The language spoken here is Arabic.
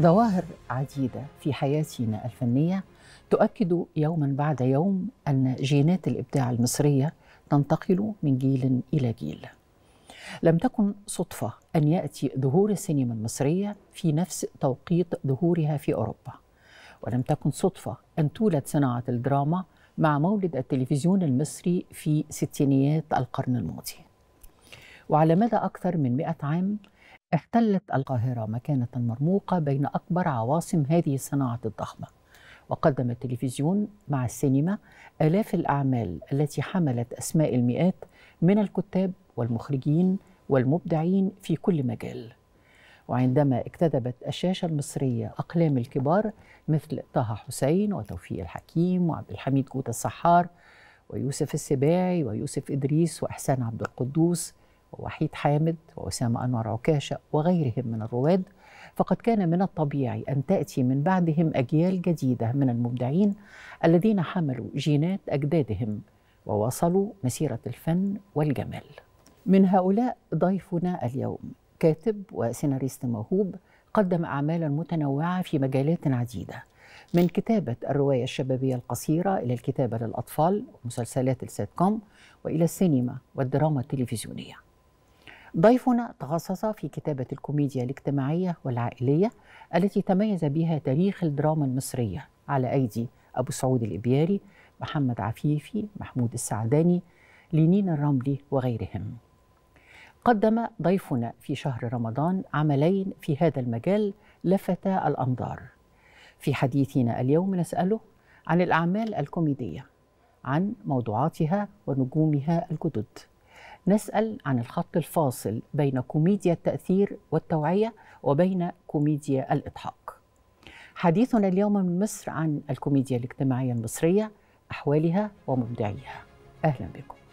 ظواهر عديدة في حياتنا الفنية تؤكد يوما بعد يوم أن جينات الإبداع المصرية تنتقل من جيل إلى جيل. لم تكن صدفة أن يأتي ظهور السينما المصرية في نفس توقيت ظهورها في أوروبا. ولم تكن صدفة أن تولد صناعة الدراما مع مولد التلفزيون المصري في ستينيات القرن الماضي. وعلى مدى أكثر من مئة عام احتلت القاهرة مكانة مرموقة بين أكبر عواصم هذه الصناعة الضخمة وقدم التلفزيون مع السينما آلاف الأعمال التي حملت أسماء المئات من الكتاب والمخرجين والمبدعين في كل مجال وعندما اكتذبت الشاشة المصرية أقلام الكبار مثل طه حسين وتوفيق الحكيم وعبد الحميد جوت الصحار ويوسف السباعي ويوسف إدريس وإحسان عبد القدوس ووحيد حامد وأسامة أنور عكاشة وغيرهم من الرواد فقد كان من الطبيعي أن تأتي من بعدهم أجيال جديدة من المبدعين الذين حملوا جينات أجدادهم وواصلوا مسيرة الفن والجمال من هؤلاء ضيفنا اليوم كاتب وسيناريست موهوب قدم أعمالا متنوعة في مجالات عديدة من كتابة الرواية الشبابية القصيرة إلى الكتابة للأطفال ومسلسلات السيت كوم وإلى السينما والدراما التلفزيونية ضيفنا تخصص في كتابة الكوميديا الاجتماعية والعائلية التي تميز بها تاريخ الدراما المصرية على أيدي أبو سعود الإبياري محمد عفيفي محمود السعداني لينين الرملي وغيرهم قدم ضيفنا في شهر رمضان عملين في هذا المجال لفتا الأنظار في حديثنا اليوم نسأله عن الأعمال الكوميدية عن موضوعاتها ونجومها الجدد نسأل عن الخط الفاصل بين كوميديا التأثير والتوعية وبين كوميديا الإضحاك. حديثنا اليوم من مصر عن الكوميديا الاجتماعية المصرية، أحوالها ومبدعيها. أهلا بكم.